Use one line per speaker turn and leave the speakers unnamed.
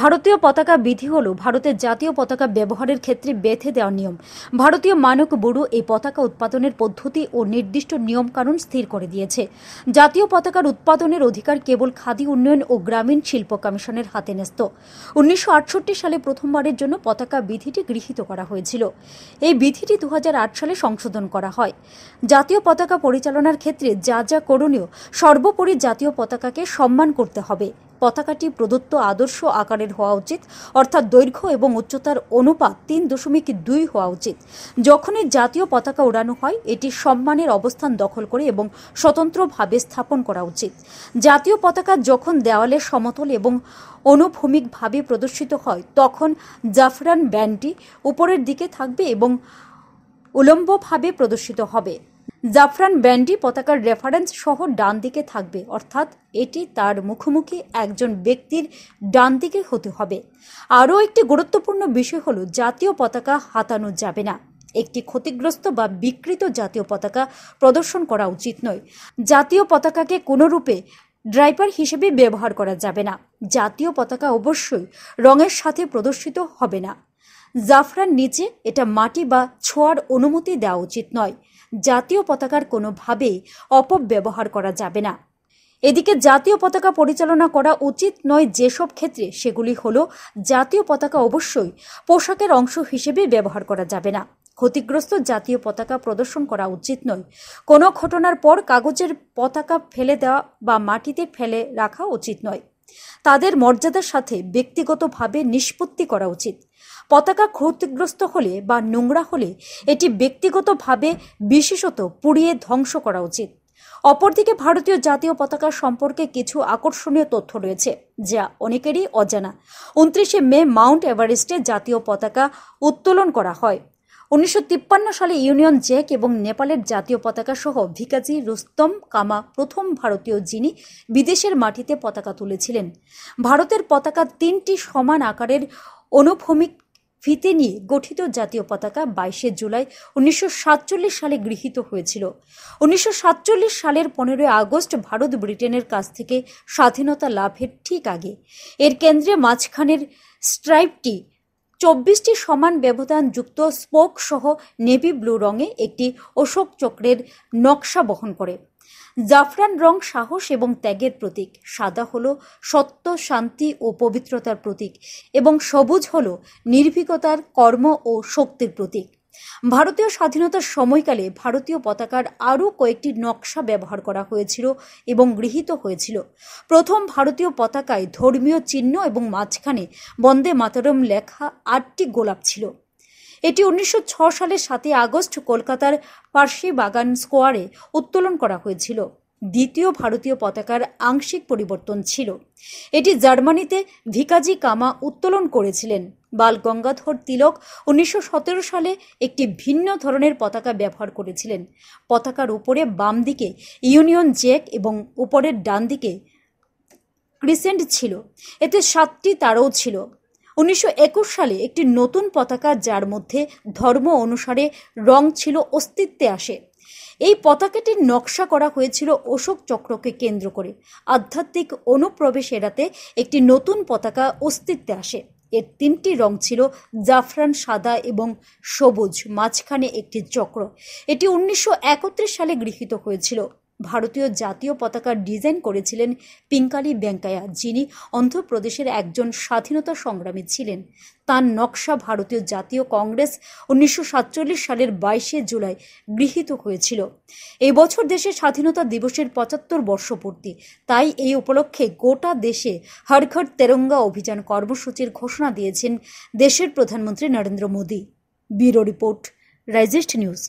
ভারতীয় পতাকা বিধি হল ভারতের জাতীয় পতাকা ব্যবহারের ক্ষেত্রে বেঁধে দেওয়া নিয়ম ভারতীয় মানক ব্যুরো এই পতাকা উৎপাদনের পদ্ধতি ও নির্দিষ্ট নিয়মকানুন স্থির করে দিয়েছে জাতীয় পতাকার উৎপাদনের অধিকার কেবল খাদি উন্নয়ন ও গ্রামীণ শিল্প কমিশনের হাতে ন্যস্ত উনিশশো সালে প্রথমবারের জন্য পতাকা বিধিটি গৃহীত করা হয়েছিল এই বিধিটি দু সালে সংশোধন করা হয় জাতীয় পতাকা পরিচালনার ক্ষেত্রে যা যা করণীয় সর্বোপরি জাতীয় পতাকাকে সম্মান করতে হবে পতাকাটি প্রদত্ত আদর্শ আকারের হওয়া উচিত অর্থাৎ দৈর্ঘ্য এবং উচ্চতার অনুপাত তিন দশমিক দুই হওয়া উচিত যখনই জাতীয় পতাকা উড়ানো হয় এটি সম্মানের অবস্থান দখল করে এবং স্বতন্ত্রভাবে স্থাপন করা উচিত জাতীয় পতাকা যখন দেওয়ালে সমতল এবং অনুভূমিকভাবে প্রদর্শিত হয় তখন জাফরান ব্যান্ডটি উপরের দিকে থাকবে এবং উলম্বভাবে প্রদর্শিত হবে জাফরান ব্যান্ডি পতাকার রেফারেন্স সহ ডান দিকে থাকবে অর্থাৎ এটি তার মুখোমুখি একজন ব্যক্তির ডান দিকে হতে হবে আরও একটি গুরুত্বপূর্ণ বিষয় হলো জাতীয় পতাকা হাতানো যাবে না একটি ক্ষতিগ্রস্ত বা বিকৃত জাতীয় পতাকা প্রদর্শন করা উচিত নয় জাতীয় পতাকাকে কোনোরূপে ড্রাইভার হিসেবে ব্যবহার করা যাবে না জাতীয় পতাকা অবশ্যই রঙের সাথে প্রদর্শিত হবে না জাফরান নিচে এটা মাটি বা ছোঁয়ার অনুমতি দেওয়া উচিত নয় জাতীয় পতাকার কোনোভাবেই অপব্যবহার করা যাবে না এদিকে জাতীয় পতাকা পরিচালনা করা উচিত নয় যেসব ক্ষেত্রে সেগুলি হল জাতীয় পতাকা অবশ্যই পোশাকের অংশ হিসেবে ব্যবহার করা যাবে না ক্ষতিগ্রস্ত জাতীয় পতাকা প্রদর্শন করা উচিত নয় কোনো ঘটনার পর কাগজের পতাকা ফেলে দেওয়া বা মাটিতে ফেলে রাখা উচিত নয় তাদের মর্যাদার সাথে ব্যক্তিগতভাবে নিষ্পত্তি করা উচিত পতাকা ক্ষতিগ্রস্ত হলে বা নোংরা হলে এটি ব্যক্তিগতভাবে বিশেষত পুড়িয়ে ধ্বংস করা উচিত অপরদিকে ভারতীয় জাতীয় পতাকা সম্পর্কে কিছু আকর্ষণীয় তথ্য রয়েছে যা অনেকেরই অজানা উনত্রিশে মে মাউন্ট এভারেস্টে জাতীয় পতাকা উত্তোলন করা হয় উনিশশো সালে ইউনিয়ন জ্যাক এবং নেপালের জাতীয় পতাকা সহ ভিকাজি রুস্তম কামা প্রথম ভারতীয় যিনি বিদেশের মাটিতে পতাকা তুলেছিলেন ভারতের পতাকা তিনটি সমান আকারের অনুভূমিক ফিতে নিয়ে গঠিত জাতীয় পতাকা বাইশে জুলাই উনিশশো সালে গৃহীত হয়েছিল উনিশশো সালের পনেরোই আগস্ট ভারত ব্রিটেনের কাছ থেকে স্বাধীনতা লাভের ঠিক আগে এর কেন্দ্রে মাঝখানের স্ট্রাইপটি চব্বিশটি সমান ব্যবধান যুক্ত স্পোক সহ নেভি ব্লু রঙে একটি অশোক চক্রের নকশা বহন করে জাফরান রং সাহস এবং ত্যাগের প্রতীক সাদা হল সত্য শান্তি ও পবিত্রতার প্রতীক এবং সবুজ হল নির্ভীকতার কর্ম ও শক্তির প্রতীক ভারতীয় স্বাধীনতার সময়কালে ভারতীয় পতাকার আরও কয়েকটি নকশা ব্যবহার করা হয়েছিল এবং গৃহীত হয়েছিল প্রথম ভারতীয় পতাকায় ধর্মীয় চিহ্ন এবং মাঝখানে বন্দে মাতরম লেখা আটটি গোলাপ ছিল এটি উনিশশো সালের সাতই আগস্ট কলকাতার পার্সি বাগান স্কোয়ারে উত্তোলন করা হয়েছিল দ্বিতীয় ভারতীয় পতাকার আংশিক পরিবর্তন ছিল এটি জার্মানিতে ভিকাজি কামা উত্তোলন করেছিলেন বাল গঙ্গাধর তিলক উনিশশো সালে একটি ভিন্ন ধরনের পতাকা ব্যবহার করেছিলেন পতাকার উপরে বাম দিকে ইউনিয়ন জ্যাক এবং উপরের ডান দিকে ক্রিসেন্ট ছিল এতে সাতটি তারও ছিল উনিশশো সালে একটি নতুন পতাকা যার মধ্যে ধর্ম অনুসারে রং ছিল অস্তিত্বে আসে এই পতাকাটির নকশা করা হয়েছিল অশোক চক্রকে কেন্দ্র করে আধ্যাত্মিক অনুপ্রবেশ এড়াতে একটি নতুন পতাকা অস্তিত্বে আসে এর তিনটি রং ছিল জাফরান সাদা এবং সবুজ মাঝখানে একটি চক্র এটি উনিশশো সালে গৃহীত হয়েছিল ভারতীয় জাতীয় পতাকার ডিজাইন করেছিলেন পিঙ্কালি ব্যাঙ্কায়া যিনি অন্ধ্রপ্রদেশের একজন স্বাধীনতা সংগ্রামী ছিলেন তার নকশা ভারতীয় জাতীয় কংগ্রেস উনিশশো সালের বাইশে জুলাই গৃহীত হয়েছিল এই বছর দেশে স্বাধীনতা দিবসের পঁচাত্তর বর্ষপূর্তি তাই এই উপলক্ষে গোটা দেশে হর ঘর তেরঙ্গা অভিযান কর্মসূচির ঘোষণা দিয়েছেন দেশের প্রধানমন্ত্রী নরেন্দ্র মোদী ব্যুরো রিপোর্ট রাইজেস্ট নিউজ